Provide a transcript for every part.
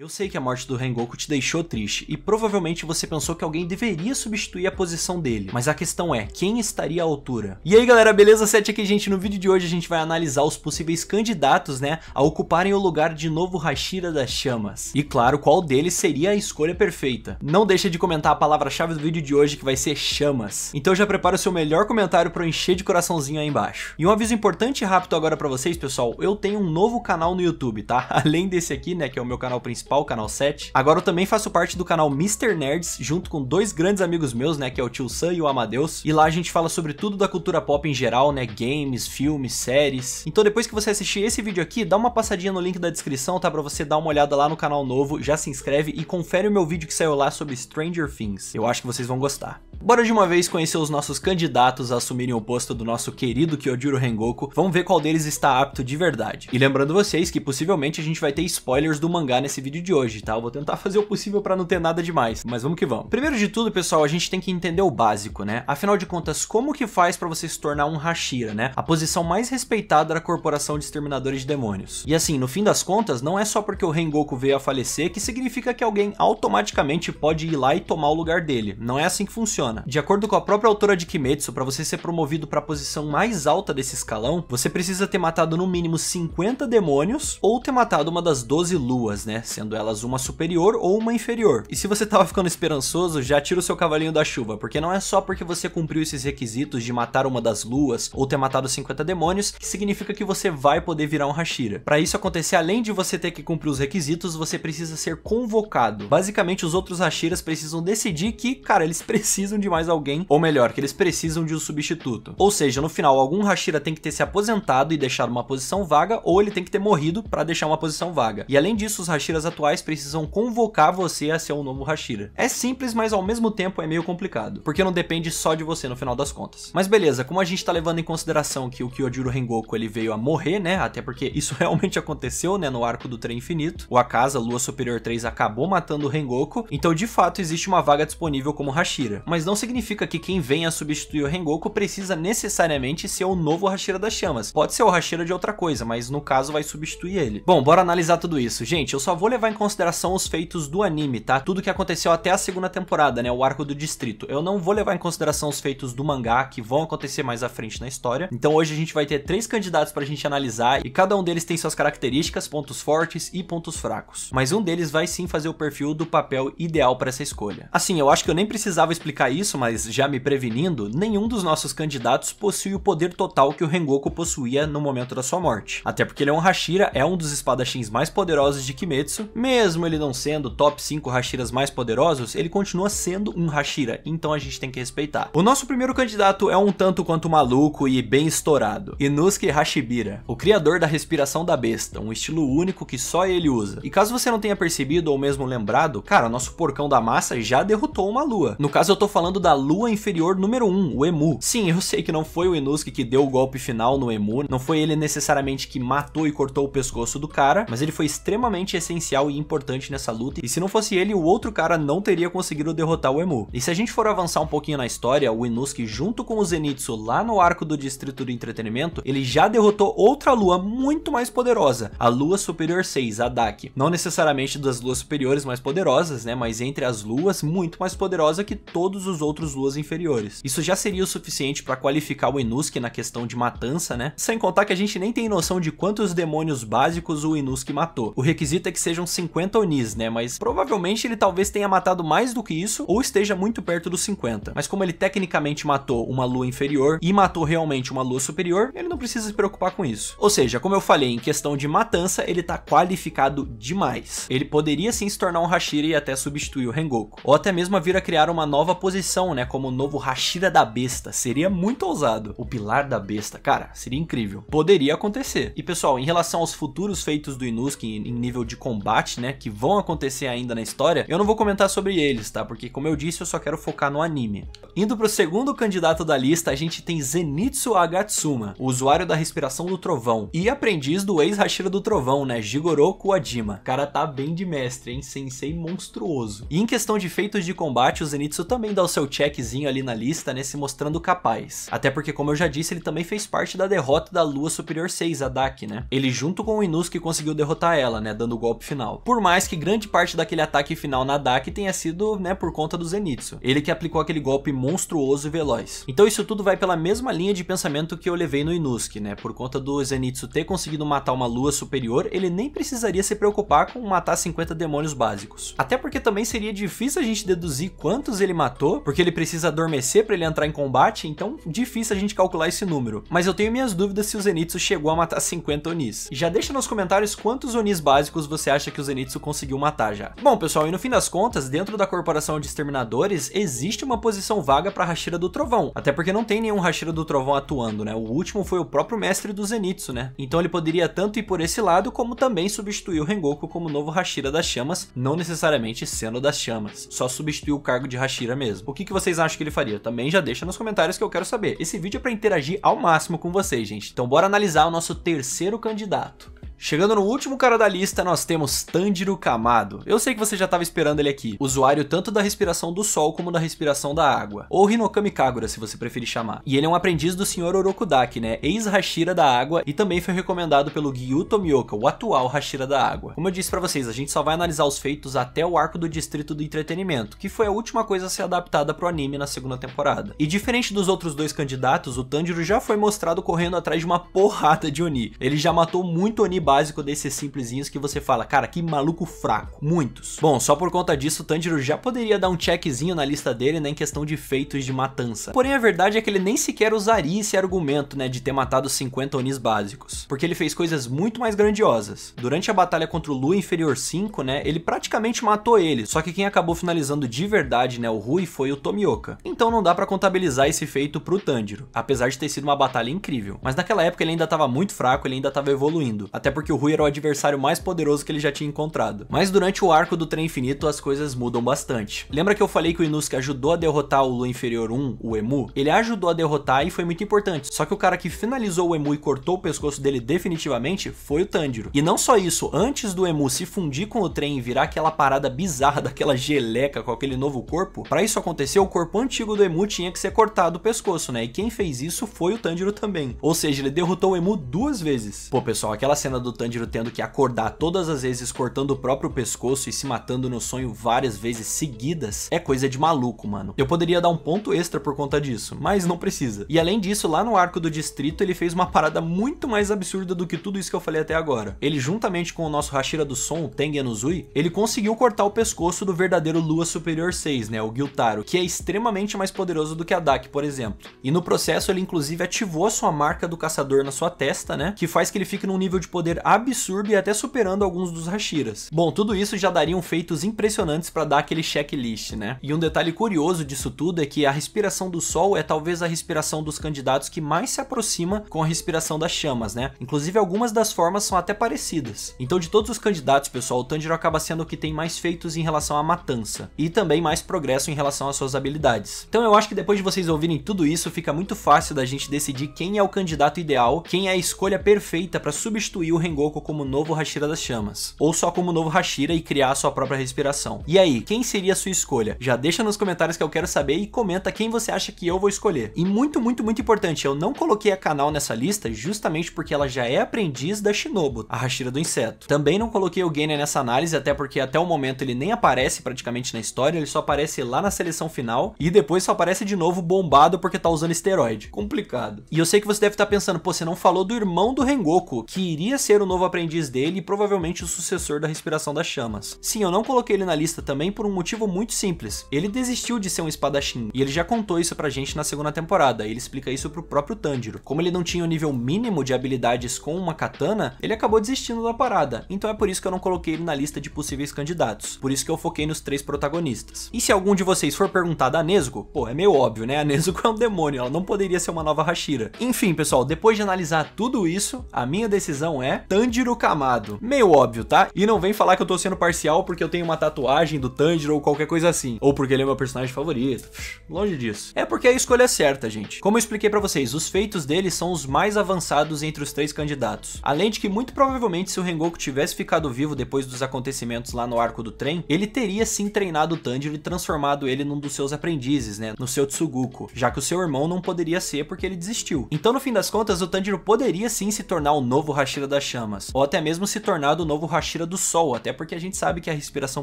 Eu sei que a morte do Rengoku te deixou triste, e provavelmente você pensou que alguém deveria substituir a posição dele, mas a questão é, quem estaria à altura? E aí galera, beleza? 7 aqui gente, no vídeo de hoje a gente vai analisar os possíveis candidatos, né, a ocuparem o lugar de novo Hashira das Chamas. E claro, qual deles seria a escolha perfeita? Não deixa de comentar a palavra-chave do vídeo de hoje que vai ser chamas. Então já prepara o seu melhor comentário para encher de coraçãozinho aí embaixo. E um aviso importante e rápido agora para vocês, pessoal, eu tenho um novo canal no YouTube, tá? Além desse aqui, né, que é o meu canal principal, principal, o canal 7. Agora eu também faço parte do canal Mr. Nerds, junto com dois grandes amigos meus, né, que é o Tio Sam e o Amadeus. E lá a gente fala sobre tudo da cultura pop em geral, né, games, filmes, séries. Então depois que você assistir esse vídeo aqui, dá uma passadinha no link da descrição, tá, pra você dar uma olhada lá no canal novo, já se inscreve e confere o meu vídeo que saiu lá sobre Stranger Things. Eu acho que vocês vão gostar. Bora de uma vez conhecer os nossos candidatos a assumirem o posto do nosso querido Kyojuro Rengoku, vamos ver qual deles está apto de verdade. E lembrando vocês que possivelmente a gente vai ter spoilers do mangá nesse vídeo de hoje, tá? Eu vou tentar fazer o possível para não ter nada demais, mas vamos que vamos. Primeiro de tudo, pessoal, a gente tem que entender o básico, né? Afinal de contas, como que faz para você se tornar um Hashira, né? A posição mais respeitada da Corporação de Exterminadores de Demônios. E assim, no fim das contas, não é só porque o Rengoku veio a falecer que significa que alguém automaticamente pode ir lá e tomar o lugar dele. Não é assim que funciona. De acordo com a própria autora de Kimetsu, para você ser promovido para a posição mais alta desse escalão, você precisa ter matado no mínimo 50 demônios ou ter matado uma das 12 luas, né? Sendo elas uma superior ou uma inferior. E se você tava ficando esperançoso, já tira o seu cavalinho da chuva, porque não é só porque você cumpriu esses requisitos de matar uma das luas ou ter matado 50 demônios que significa que você vai poder virar um Hashira. Para isso acontecer, além de você ter que cumprir os requisitos, você precisa ser convocado. Basicamente, os outros Hashiras precisam decidir que, cara, eles precisam de mais alguém, ou melhor, que eles precisam de um substituto. Ou seja, no final, algum Hashira tem que ter se aposentado e deixado uma posição vaga, ou ele tem que ter morrido para deixar uma posição vaga. E além disso, os Hashiras atuais precisam convocar você a ser um novo Hashira. É simples, mas ao mesmo tempo é meio complicado, porque não depende só de você no final das contas. Mas beleza, como a gente tá levando em consideração que o Kyojuro Rengoku ele veio a morrer, né, até porque isso realmente aconteceu, né, no arco do Trem Infinito, o Akaza, Lua Superior 3, acabou matando o Rengoku, então de fato existe uma vaga disponível como Hashira, mas não não significa que quem venha substituir o Rengoku precisa necessariamente ser o novo Hashira das Chamas. Pode ser o Hashira de outra coisa, mas no caso vai substituir ele. Bom, bora analisar tudo isso. Gente, eu só vou levar em consideração os feitos do anime, tá? Tudo que aconteceu até a segunda temporada, né? O arco do distrito. Eu não vou levar em consideração os feitos do mangá, que vão acontecer mais à frente na história. Então hoje a gente vai ter três candidatos pra gente analisar e cada um deles tem suas características, pontos fortes e pontos fracos. Mas um deles vai sim fazer o perfil do papel ideal pra essa escolha. Assim, eu acho que eu nem precisava explicar isso isso, mas já me prevenindo, nenhum dos nossos candidatos possui o poder total que o Rengoku possuía no momento da sua morte. Até porque ele é um Hashira, é um dos espadachins mais poderosos de Kimetsu, mesmo ele não sendo top 5 Hashiras mais poderosos, ele continua sendo um Hashira, então a gente tem que respeitar. O nosso primeiro candidato é um tanto quanto maluco e bem estourado, Inusuke Hashibira, o criador da respiração da besta, um estilo único que só ele usa. E caso você não tenha percebido ou mesmo lembrado, cara, nosso porcão da massa já derrotou uma lua. No caso eu tô falando falando da lua inferior número 1, o Emu. Sim, eu sei que não foi o Inosuke que deu o golpe final no Emu, não foi ele necessariamente que matou e cortou o pescoço do cara, mas ele foi extremamente essencial e importante nessa luta, e se não fosse ele, o outro cara não teria conseguido derrotar o Emu. E se a gente for avançar um pouquinho na história, o Inosuke junto com o Zenitsu lá no arco do Distrito do Entretenimento, ele já derrotou outra lua muito mais poderosa, a Lua Superior 6, a Dak. Não necessariamente das luas superiores mais poderosas, né, mas entre as luas, muito mais poderosa que todos os os outros Luas inferiores. Isso já seria o suficiente para qualificar o Inuski na questão de matança, né? Sem contar que a gente nem tem noção de quantos demônios básicos o Inuski matou. O requisito é que sejam 50 Onis, né? Mas provavelmente ele talvez tenha matado mais do que isso ou esteja muito perto dos 50. Mas como ele tecnicamente matou uma lua inferior e matou realmente uma lua superior, ele não precisa se preocupar com isso. Ou seja, como eu falei, em questão de matança, ele tá qualificado demais. Ele poderia sim se tornar um Hashira e até substituir o Rengoku. Ou até mesmo vir a criar uma nova posição posição, né, como o novo Hashira da Besta. Seria muito ousado. O Pilar da Besta, cara, seria incrível. Poderia acontecer. E pessoal, em relação aos futuros feitos do Inuski em nível de combate, né, que vão acontecer ainda na história, eu não vou comentar sobre eles, tá? Porque como eu disse, eu só quero focar no anime. Indo pro segundo candidato da lista, a gente tem Zenitsu Agatsuma, o usuário da respiração do trovão e aprendiz do ex-Hashira do trovão, né, Jigoro Adima Cara tá bem de mestre, hein? Sensei monstruoso. E em questão de feitos de combate, o Zenitsu também dá o seu checkzinho ali na lista, né, se mostrando capaz. Até porque, como eu já disse, ele também fez parte da derrota da Lua Superior 6, a Dak, né? Ele junto com o Inusuke conseguiu derrotar ela, né, dando o golpe final. Por mais que grande parte daquele ataque final na Dak tenha sido, né, por conta do Zenitsu. Ele que aplicou aquele golpe monstruoso e veloz. Então isso tudo vai pela mesma linha de pensamento que eu levei no Inusuke, né? Por conta do Zenitsu ter conseguido matar uma lua superior, ele nem precisaria se preocupar com matar 50 demônios básicos. Até porque também seria difícil a gente deduzir quantos ele matou, porque ele precisa adormecer para ele entrar em combate, então difícil a gente calcular esse número. Mas eu tenho minhas dúvidas se o Zenitsu chegou a matar 50 Onis. Já deixa nos comentários quantos Onis básicos você acha que o Zenitsu conseguiu matar já. Bom, pessoal, e no fim das contas, dentro da Corporação de Exterminadores, existe uma posição vaga para Hashira do Trovão, até porque não tem nenhum Hashira do Trovão atuando, né? O último foi o próprio mestre do Zenitsu, né? Então ele poderia tanto ir por esse lado, como também substituir o Rengoku como novo Hashira das Chamas, não necessariamente sendo das Chamas, só substituir o cargo de Hashira mesmo o que, que vocês acham que ele faria? Também já deixa nos comentários que eu quero saber. Esse vídeo é para interagir ao máximo com vocês, gente. Então bora analisar o nosso terceiro candidato. Chegando no último cara da lista, nós temos Tanjiro Kamado. Eu sei que você já estava esperando ele aqui, usuário tanto da respiração do sol como da respiração da água, ou Hinokami Kagura, se você preferir chamar. E ele é um aprendiz do Sr. Orokudaki, né, ex-Hashira da água, e também foi recomendado pelo Gyu Tomioka, o atual Hashira da água. Como eu disse para vocês, a gente só vai analisar os feitos até o arco do Distrito do Entretenimento, que foi a última coisa a ser adaptada pro anime na segunda temporada. E diferente dos outros dois candidatos, o Tanjiro já foi mostrado correndo atrás de uma porrada de Oni. Ele já matou muito Oni básico desses simplesinhos que você fala, cara, que maluco fraco. Muitos. Bom, só por conta disso, Tanjiro já poderia dar um checkzinho na lista dele, né, em questão de feitos de matança. Porém, a verdade é que ele nem sequer usaria esse argumento, né, de ter matado 50 Onis básicos, porque ele fez coisas muito mais grandiosas. Durante a batalha contra o Lu Inferior 5, né, ele praticamente matou ele, só que quem acabou finalizando de verdade, né, o Rui foi o Tomioka. Então não dá para contabilizar esse feito pro Tanjiro, apesar de ter sido uma batalha incrível. Mas naquela época ele ainda tava muito fraco, ele ainda tava evoluindo. Até porque porque o Rui era o adversário mais poderoso que ele já tinha encontrado. Mas durante o arco do Trem Infinito as coisas mudam bastante. Lembra que eu falei que o Inusuke ajudou a derrotar o Lu Inferior 1, o Emu? Ele ajudou a derrotar e foi muito importante, só que o cara que finalizou o Emu e cortou o pescoço dele definitivamente foi o Tanjiro. E não só isso, antes do Emu se fundir com o trem e virar aquela parada bizarra daquela geleca com aquele novo corpo, para isso acontecer o corpo antigo do Emu tinha que ser cortado o pescoço, né? E quem fez isso foi o Tanjiro também. Ou seja, ele derrotou o Emu duas vezes. Pô, pessoal, aquela cena do do Tanjiro tendo que acordar todas as vezes cortando o próprio pescoço e se matando no sonho várias vezes seguidas é coisa de maluco, mano. Eu poderia dar um ponto extra por conta disso, mas não precisa. E além disso, lá no arco do distrito ele fez uma parada muito mais absurda do que tudo isso que eu falei até agora. Ele juntamente com o nosso Hashira do Som, o Tengen Uzui, ele conseguiu cortar o pescoço do verdadeiro Lua Superior 6, né, o Gyutaro, que é extremamente mais poderoso do que a Dak, por exemplo. E no processo ele inclusive ativou a sua marca do caçador na sua testa, né, que faz que ele fique num nível de poder absurdo e até superando alguns dos Hashiras. Bom, tudo isso já dariam feitos impressionantes para dar aquele checklist, né? E um detalhe curioso disso tudo é que a respiração do Sol é talvez a respiração dos candidatos que mais se aproxima com a respiração das chamas, né? Inclusive algumas das formas são até parecidas. Então de todos os candidatos, pessoal, o Tanjiro acaba sendo o que tem mais feitos em relação à matança e também mais progresso em relação às suas habilidades. Então eu acho que depois de vocês ouvirem tudo isso, fica muito fácil da gente decidir quem é o candidato ideal, quem é a escolha perfeita para substituir o Ren Rengoku como novo Hashira das Chamas, ou só como novo Hashira e criar a sua própria respiração. E aí, quem seria a sua escolha? Já deixa nos comentários que eu quero saber e comenta quem você acha que eu vou escolher. E muito, muito, muito importante, eu não coloquei a canal nessa lista justamente porque ela já é aprendiz da Shinobu, a Hashira do Inseto. Também não coloquei o Gainer nessa análise, até porque até o momento ele nem aparece praticamente na história, ele só aparece lá na seleção final e depois só aparece de novo bombado porque tá usando esteroide. Complicado. E eu sei que você deve estar tá pensando, pô, você não falou do irmão do Rengoku, que iria se ser o novo aprendiz dele e provavelmente o sucessor da respiração das chamas. Sim, eu não coloquei ele na lista também por um motivo muito simples. Ele desistiu de ser um espadachim, e ele já contou isso pra gente na segunda temporada, ele explica isso pro próprio Tanjiro. Como ele não tinha o nível mínimo de habilidades com uma katana, ele acabou desistindo da parada, então é por isso que eu não coloquei ele na lista de possíveis candidatos, por isso que eu foquei nos três protagonistas. E se algum de vocês for perguntar da Nesgo? pô, é meio óbvio, né? A Nesgo é um demônio, ela não poderia ser uma nova Hashira. Enfim, pessoal, depois de analisar tudo isso, a minha decisão é Tanjiro Kamado. Meio óbvio, tá? E não vem falar que eu tô sendo parcial porque eu tenho uma tatuagem do Tanjiro ou qualquer coisa assim. Ou porque ele é meu personagem favorito. longe disso. É porque a escolha é certa, gente. Como eu expliquei pra vocês, os feitos dele são os mais avançados entre os três candidatos. Além de que muito provavelmente se o Rengoku tivesse ficado vivo depois dos acontecimentos lá no arco do trem, ele teria sim treinado o Tanjiro e transformado ele num dos seus aprendizes, né? No seu Tsuguko. Já que o seu irmão não poderia ser porque ele desistiu. Então no fim das contas, o Tanjiro poderia sim se tornar o novo Hashira da chamas, ou até mesmo se tornar o novo Hashira do Sol, até porque a gente sabe que a respiração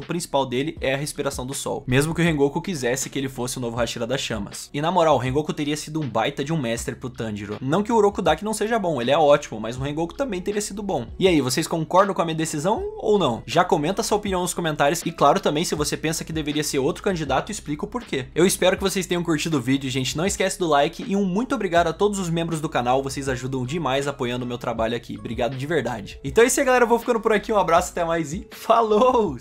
principal dele é a respiração do Sol, mesmo que o Rengoku quisesse que ele fosse o novo Hashira das chamas. E na moral, o Rengoku teria sido um baita de um mestre pro Tanjiro. Não que o Urokodaki não seja bom, ele é ótimo, mas o Rengoku também teria sido bom. E aí, vocês concordam com a minha decisão ou não? Já comenta sua opinião nos comentários e claro também se você pensa que deveria ser outro candidato, explica o porquê. Eu espero que vocês tenham curtido o vídeo, gente, não esquece do like e um muito obrigado a todos os membros do canal, vocês ajudam demais apoiando o meu trabalho aqui. Obrigado de verdade verdade. Então é isso aí, galera. Eu vou ficando por aqui. Um abraço, até mais e falou!